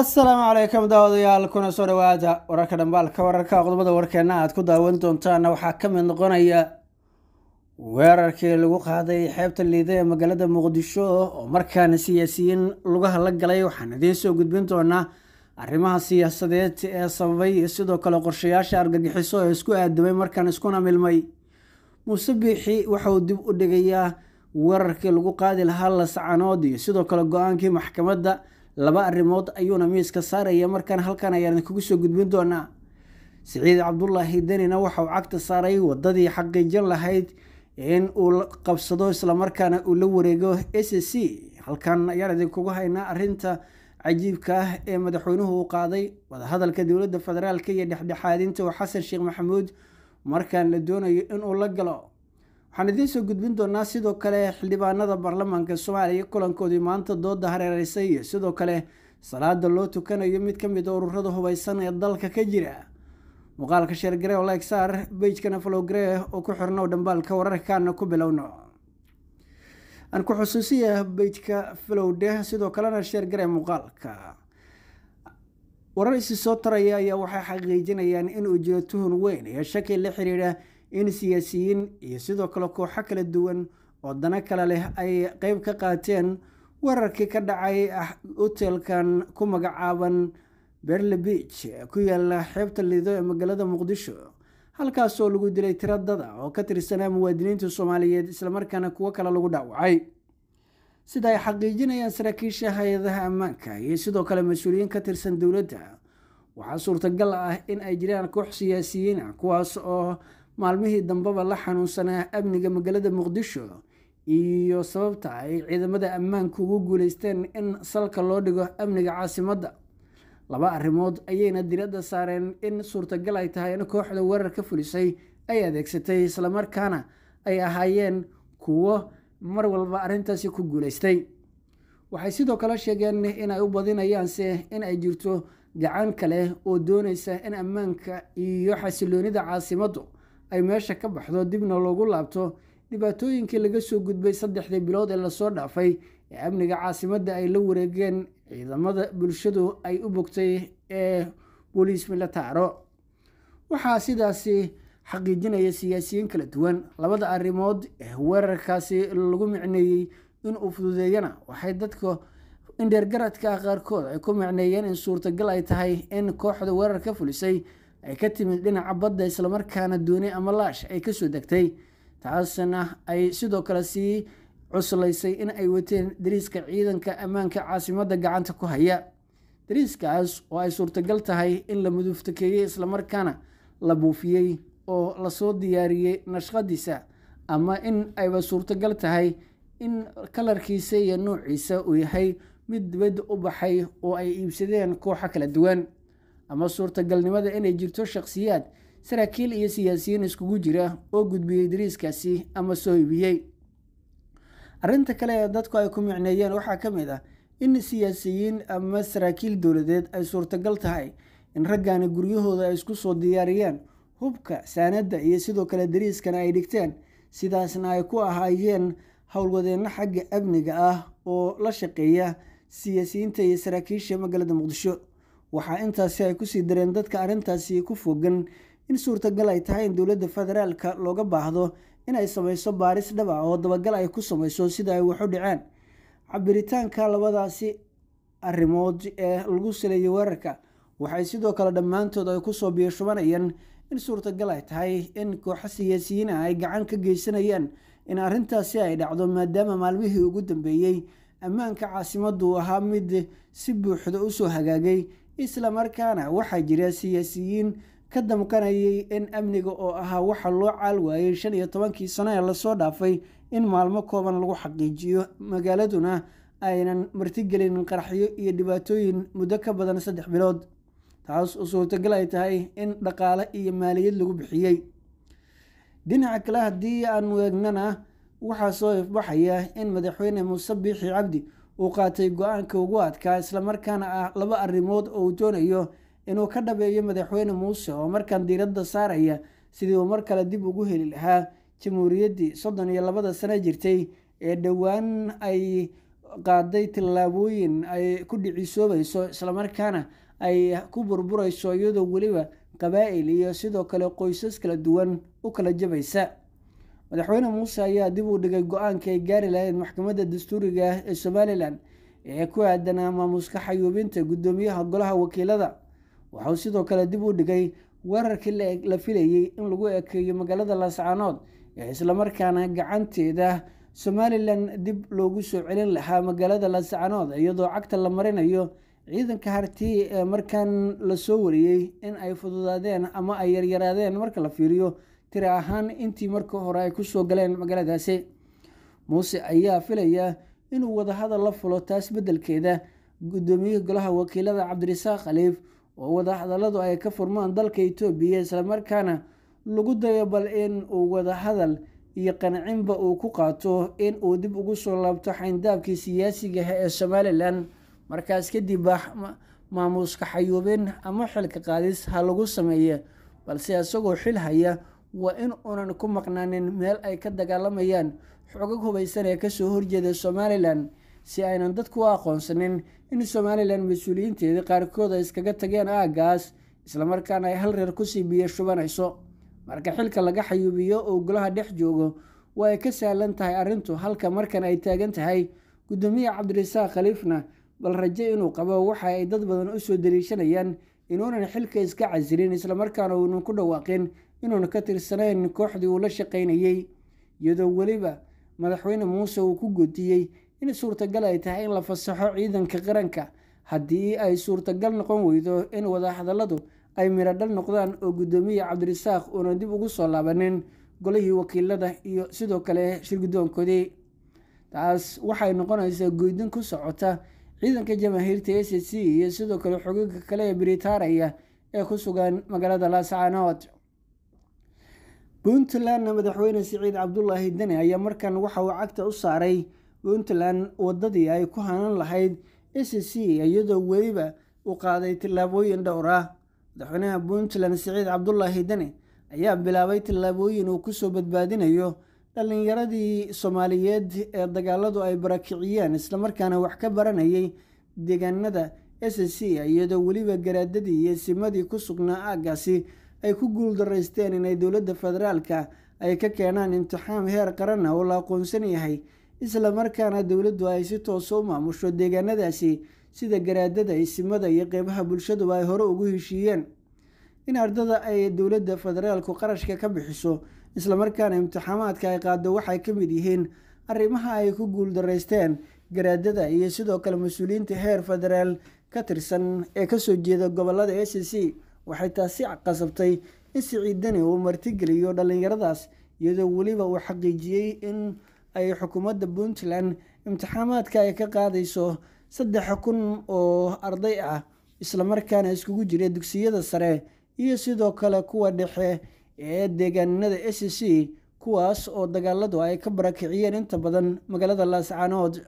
assalaamu calaykum daawadayaal kuna soo dhawaada wararka dhambaalka wararka qodobada warkeenna aad ku daawan doontaana waxaa ka mid noqonaya weerarkii lagu qaaday xeebta liida ee magaalada muqdisho oo markaana siyaasiyiin lugaha la galay waxaan idiin soo gudbin doonaa arrimaha siyaasadeed ee sababay iyo sidoo kale qorshayaasha argagixiso ee isku aadamay markaan iskuna milmay muuse biixi waxauu dib u dhigayaa weerarkii lagu qaadi lahaa lascanood iyo sidoo kale go-aankii maxkamadda laba arrimood ayuuna miiska saaraya markaan halkan ayaan idinkagu soo gudbin doonaa siciid cabdulaahi denina waxauu cagta saaray wadadii xaqiijan lahayd in uu qabsado islamarkaana uu la wareego s c halkan ayaan idinkugu haynaa arinta cajiibka ah ee madaxweynuhu uu qaaday wadahadalka dowladda federaalka iyo dhexdhexaadinta oo xasan sheekh maxamuud markaan la doonayo inuu la galo waxaan idiin soo gudbin doonaa sidoo kale xildhibaanada baarlamaanka soomaaliya kulankoodii maanta dooda hareereysay iyo sidoo kale salaada loo tukanayo mid ka mid a ah ururada hubaysan ee dalka ka jira muuqaalka sheergare garee oo laegsaar beijkana falowgaree oo ku xirnow dhambaalka wararkaana ku bilowno aan ku xusuusiya beijka falowdhe sidoo kalena sheer garee muuqaalka warar isi soo taraya ayaa waxay xaqiijinayaan inuu jiro tuhun weyn iyo shaki la xiriira in siyaasiyiin iyo sidoo kale kooxo kala duwan oo dana kale leh ay qayb ka qaateen weerarkii ka dhacay ah hotelkan ku magacaaban berle biich ku yaala xeebta lido ee magaalada muqdisho halkaasoo lagu dilay tiro dada oo ka tirsanaa muwaadiniinta soomaaliyeed islamarkaana kuwo kale lagu dhaawacay sida ay xaqiijinayaan saraakiisha hay-adaha ammaanka iyo sidoo kale mas-uuliyiin ka tirsan dowladda waxaa suurtagal ah in ay jiraan koox siyaasiyiin ah, kuwaas oo maalmihii dambeba la xanuunsanaa amniga magaalada muqdisho iyo sababta ay ciidamada ammaanku ugu guuleysteen in salka loo dhigo amniga caasimadda laba arrimood ayayna diradda saareen in suurtagal ay tahay in kooxda weerarka fulisay ay adeegsatay islamarkaana ay ahaayeen kuwo mar walba arrintaasi ku guulaystay waxay sidoo kale sheegeen inay u badinayaanse in ay jirto gacan kale oo doonaysa in ammaanka iyo xasiloonida caasimaddu ay meesha ka baxdo dibna loogu laabto dhibaatooyinkii laga soo gudbay saddexdii bilood ee lasoo dhaafay ee amniga caasimadda ay la wareegeen ciidamada bulshadu ay u bogtay ee booliis militaaro waxaa sidaasi xaqiijinaya siyaasiyiin kala duwan labada arrimood ee weerarkaasi lagu micneeyey inuu fududeeyana waxay dadka indheergaradka qaarkood ay ku micneeyeen in suurtagal ay tahay in kooxda weerarka fulisay ay ka timid dhinaca badda islamarkaana dooni ama laash ay kasoo degtay taasna ay sidoo kale sii cuslaysay in ay wateen dariiska ciidanka ammaanka caasimadda gacanta ku haya dariiskaas oo ay suurtagal tahay in la muduftakeeyey islamarkaana la buufiyey oo lasoo diyaariyey nashqadiisa ama in ayba suurtagal tahay in kalarkiisa iyo nuuciisa uu yahay mid dibadda u baxay oo ay iibsadeen kooxo kala duwan ama suurtagalnimada inay jirto shakhsiyaad saraakiil iyo siyaasiyiin iskugu jira oo gudbiyey dariiskaasi ama soo hibiyey arrinta kale ee dadku ay ku micneeyeen waxaa ka mid ah in siyaasiyiin ama saraakiil dowladeed ay suurtagal tahay in raggaani guryahooda ay isku soo diyaariyeen hubka saanadda iyo sidoo kale dariiskana ay dhigteen sidaasna ay ku ahaayeen howlwadeenno xagga amniga ah oo la shaqeeya siyaasiyiinta iyo saraakiisha magaalada muqdisho waxaa intaasi ay kusii dareen dadka arrintaasi ku fogan in suurtagal ay tahay in dowladda federaalka looga baahdo inay samayso baaris dhab ah oo dabagal ay ku samayso sida ay waxu dhaceen cabiritaanka labadaasi arrimood ee lagu saleeyay weerarka waxay sidoo kale dhammaantood ay kusoo biyashubanayeen in suurtagal ay tahay in kooxo siyaasiyiina ah ay gacan ka geysanayeen in arrintaasi ay dhacdo maadaama maalmihii ugu dambeeyey ammaanka caasimadu ahaa mid si buuxda usoo hagaagay isla markaana waxaa jira siyaasiyiin ka damqanayay in amniga oo ahaa waxa loo caal waayay shan iyo tobankii sano ee lasoo dhaafay in maalmo kooban lagu xaqiijiyo magaaladuna aynan martigelin qaraxyo iyo dhibaatooyin muddo ka badan saddex bilood taas oo suurtagal ay tahay in dhaqaale iyo maaliyad lagu bixiyey dhinaca kale haddii aan weegnana waxaa soo ifbaxaya in madaxweyne muuse biixi cabdi uu qaatay go-aanka ugu adkaa islamarkaana ah laba arrimood oo uu doonayo inuu ka dhabeeyo madaxweyne muuse oo markan diiradda saaraya sidii uu mar kale dib ugu heli lahaa jamhuuriyaddii soddon iyo labada sano jirtay ee dhowaan ay qaaday tillaabooyin ay ku dhicisoobayso islamarkaana ay ku burburayso iyadoo weliba qabaa'il iyo sidoo kale qoysas kala duwan u kala jabaysa madaxweyne muuse ayaa dib uu dhigay go-aanka ay gaari lahayd maxkamadda dastuuriga ah ee somalilan ee ku aadanaa maamuuska xayuubinta guddoomiyaha golaha wakiilada waxauu sidoo kale dib u dhigay weerarkii la filayey in lagu ekeeyo magaalada laascaanood ee islamarkaana gacanteeda somalilan dib loogu soo celin lahaa magaalada laascaanood iyadoo cagta la marinayo ciidanka hartii ee markan lasoo wariyey in ay fududaadeen ama ay yaryaraadeen marka la fiiriyo tiri ahaan intii marka hore ay kusoo galeen magaaladaasi muuse ayaa filaya inuu wadahadal la fulo taas beddelkeeda guddoomiyaha golaha wakiilada cabdirisaaq khaliif oo wadahadalladu ay ka furmaan dalka etoobiya islamarkaana lagu dayo bal in uu wadahadal iyo qancinba uu ku qaato in uu dib ugu soo laabto xayndaabkii siyaasigaha ah ee somalilan markaas kadib ah maamuuska xayuubin ama xilka qaadis ha lagu sameeye balse isagoo xil haya waa in unan ku maqnaanin meel ay ka dagaalamayaan xogag hubaysan ee kasoo horjeeda somalilan si aynan dadku u aqoonsanin in somalilan mas uuliyiinteeda qaarkood ay iskaga tageen aaggaas islamarkaana ay hal reer kusii biyo shubanayso marka xilka laga xayuubiyo oo golaha dhex joogo waa ay ka sahlan tahay arrintu halka markan ay taagan tahay guddoomiye cabdirasaaq khaliifna bal rajo inuu qabo waxa ay dad badan u soo dariishanayaan inuunan xilka iska casilin islamarkaana uunan ku dhawaaqin inuuna ka tirsanayn kooxdii uu la shaqaynayey iyadoo weliba madaxweyne muuse uu ku gudiyey in suurtagal ay tahay in la fasaxo ciidanka qaranka haddii ay suurtagal noqon weydo in wadahadalladu ay miradhal noqdaan oo guddoomiye cabdirisaaq uuna dib ugu soo laabanin golihii wakiilada iyo sidoo kale shirgudoonkoodii taas waxay noqonaysaa goydin ku socota ciidanka jamaahiirta s c iyo sidoo kale xogoyinka kale ee britaaniya ee ku sugan magaalada laascaanood puntland madaxweyne siciid cabdulaahi deni ayaa markan waxa uu cagta u saaray puntland waddadii ay ku hanan lahayd s e c iyadoo weliba uu qaaday tillaabooyin dhowr ah madaxweynaha puntland siciid cabdulaahi deni ayaa bilaabay tillaabooyin uu kusoo badbaadinayo dhallinyaradii soomaaliyeed ee dagaaladu ay barakiciyeen islamarkaana wax ka baranayay deegaanada s e c iyadoo weliba garaadadii iyo simadii ku sugnaa aaggaasi ay ku guuldaraysteen inay dowladda federaalka ay ka keenaan imtixaan heer qaranna oo la aqoonsan yahay islamarkaana dowladdu ay si toosa ah u maamusho deegaanadaasi sida garaadada isimada iyo qeybaha bulshaduba ay hore ugu heshiiyeen in ardada ay dowladda federaalku qarashka ka bixiso islamarkaana imtixaamaadka ay qaado waxay ka mid yihiin arrimaha ay ku guuldaraysteen garaadada iyo sidoo kale mas-uuliyiinta heer federaal ka tirsan ee kasoo jeeda gobolada a c waxay taasi qasabtay in siciidani uu martigeliyo dhallinyaradaas iyadoo weliba uu xaqiijiyey in ay xukuumadda puntland imtixaamaadka ay ka qaadayso saddex kun oo arday ah islamarkaana iskugu jira dugsiyada sare iyo sidoo kale kuwa dhexe ee deegaanada s e c kuwaas oo dagaaladu ay ka barakiciyeen inta badan magaalada laascaanood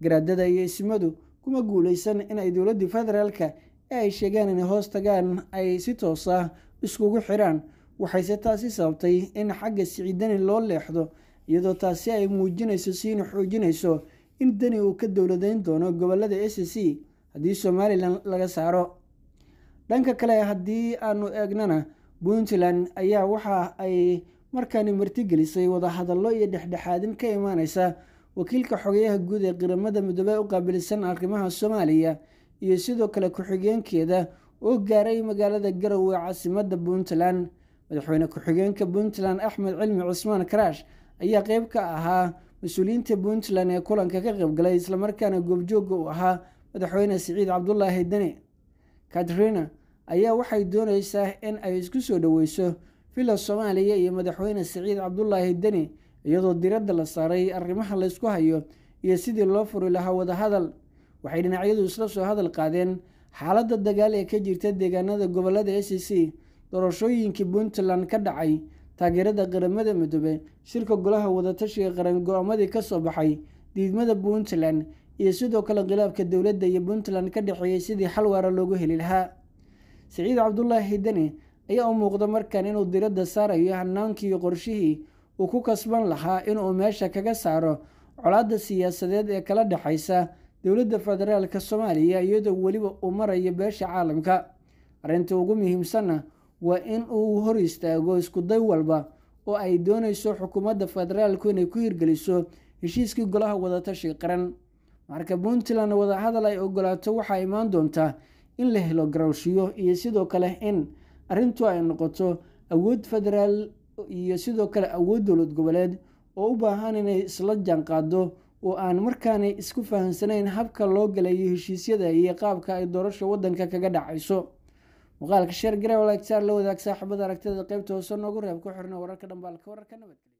garaadada iyo ismadu kuma guulaysan inay dowladda federaalka ee ay sheegeen inay hoos tagaan ay si toos ah iskugu xidhaan waxayse taasi sababtay in xagga sici dani loo leexdo iyadoo taasi ay muujinayso siina xoojinayso in deni uu ka dowladeyn doono gobollada s c haddii somalilan laga saaro dhanka kale haddii aanu eegnana puntland ayaa waxa ay markaani martigelisay wadahadallo iyo dhexdhexaadin ka imaanaysa wakiilka xogeyaha guud ee qiramada midoobe u qaabilsan arrimaha soomaaliya iyo sidoo kale ku-xigeenkeeda oo gaaray magaalada garowe caasimadda puntland madaxweyne ku-xigeenka puntland axmed cilmi cusmaan karaash ayaa qeyb ka ahaa mas-uuliyiinta puntland ee kulanka ka qaybgalay islamarkaana goobjooga uu ahaa madaxweyne siciid cabdulaahi deni katrina ayaa waxay dooneysaa in ay isku soo dhoweyso villa soomaaliya iyo madaxweyne siciid cabdulaahi deni iyadoo diradda la saaray arrimaha laysku hayo iyo sidii loo furi lahaa wadahadal waxay dhinacyadu isla soo hadal qaadeen xaaladda dagaal ee ka jirta deegaanada gobolada s c doorashooyinkii puntland ka dhacay taageerada qaramada midoobe shirka golaha wadatashiga qaran go-aamadii ka soo baxay diidmada puntland iyo sidoo kale khilaafka dowladda iyo puntland ka dhexeeyey sidii xal waara loogu heli lahaa saciid cabdulaahi hidane ayaa u muuqda markan inuu diradda saarayo hannaankii qorshihii uu ku kasban lahaa inuu meesha kaga saaro colaadda siyaasadeed ee kala dhexaysa dowladda federaalka soomaaliya iyadoo weliba uu maraya beesha caalamka arrinta ugu muhiimsanna waa in uu hor istaago iskuday walba oo ay doonayso xukuumadda federaalku inay ku hirgeliso heshiiskii golaha wadatashiga qaran marka puntland wadahadal ay ogolaato waxaa imaan doontaa in la helo garowshiyo iyo sidoo kale in arrintu ay noqoto awood federaal iyo sidoo kale awood dowlad goboleed oo u baahan inay isla jaanqaado oo aan markaana isku fahamsanayn habka loo galayo heshiisyada iyo qaabka ay doorasha waddanka kaga dhacayso muqaalka sheer garawal agtaar la wadaag saaxiibada aragtida qaybta hoose noogu reeb ku xirna wararka dhambaalka wararka nabadgelya